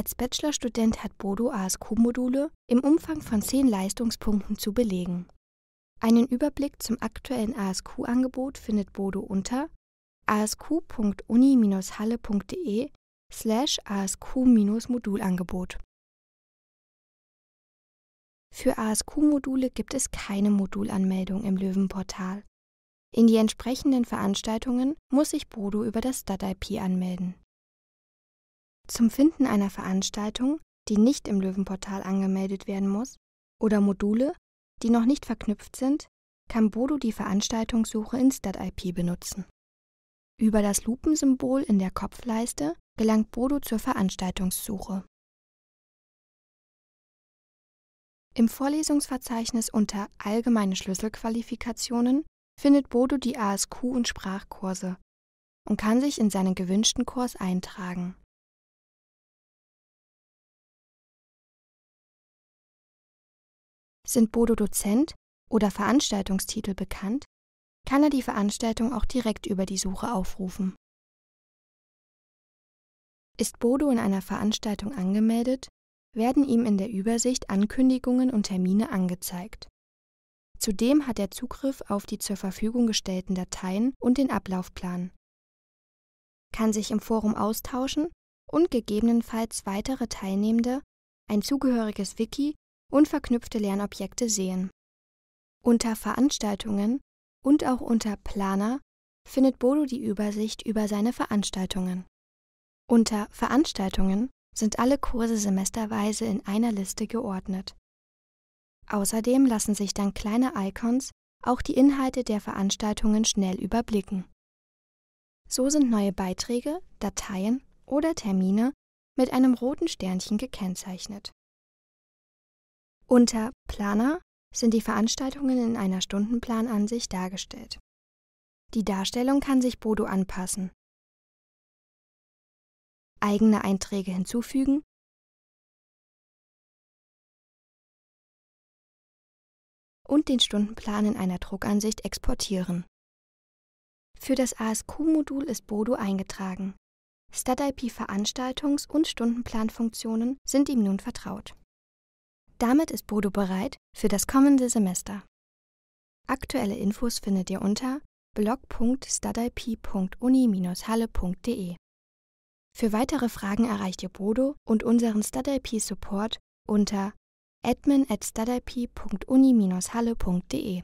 Als Bachelorstudent hat Bodo ASQ-Module im Umfang von zehn Leistungspunkten zu belegen. Einen Überblick zum aktuellen ASQ-Angebot findet Bodo unter asq.uni-halle.de slash asq-modulangebot. Für ASQ-Module gibt es keine Modulanmeldung im Löwenportal. In die entsprechenden Veranstaltungen muss sich Bodo über das StatIP anmelden. Zum Finden einer Veranstaltung, die nicht im Löwenportal angemeldet werden muss, oder Module, die noch nicht verknüpft sind, kann Bodo die Veranstaltungssuche in StatIP benutzen. Über das Lupensymbol in der Kopfleiste gelangt Bodo zur Veranstaltungssuche. Im Vorlesungsverzeichnis unter Allgemeine Schlüsselqualifikationen findet Bodo die ASQ und Sprachkurse und kann sich in seinen gewünschten Kurs eintragen. Sind Bodo Dozent oder Veranstaltungstitel bekannt, kann er die Veranstaltung auch direkt über die Suche aufrufen. Ist Bodo in einer Veranstaltung angemeldet, werden ihm in der Übersicht Ankündigungen und Termine angezeigt. Zudem hat er Zugriff auf die zur Verfügung gestellten Dateien und den Ablaufplan, kann sich im Forum austauschen und gegebenenfalls weitere Teilnehmende, ein zugehöriges Wiki und verknüpfte Lernobjekte sehen. Unter Veranstaltungen und auch unter Planer findet Bodo die Übersicht über seine Veranstaltungen. Unter Veranstaltungen sind alle Kurse semesterweise in einer Liste geordnet. Außerdem lassen sich dann kleine Icons auch die Inhalte der Veranstaltungen schnell überblicken. So sind neue Beiträge, Dateien oder Termine mit einem roten Sternchen gekennzeichnet. Unter Planer sind die Veranstaltungen in einer Stundenplanansicht dargestellt. Die Darstellung kann sich Bodo anpassen. Eigene Einträge hinzufügen und den Stundenplan in einer Druckansicht exportieren. Für das ASQ-Modul ist Bodo eingetragen. StatIP-Veranstaltungs- und Stundenplanfunktionen sind ihm nun vertraut. Damit ist Bodo bereit für das kommende Semester. Aktuelle Infos findet ihr unter blog.studip.uni-halle.de. Für weitere Fragen erreicht ihr Bodo und unseren StudIP Support unter admin@studip.uni-halle.de.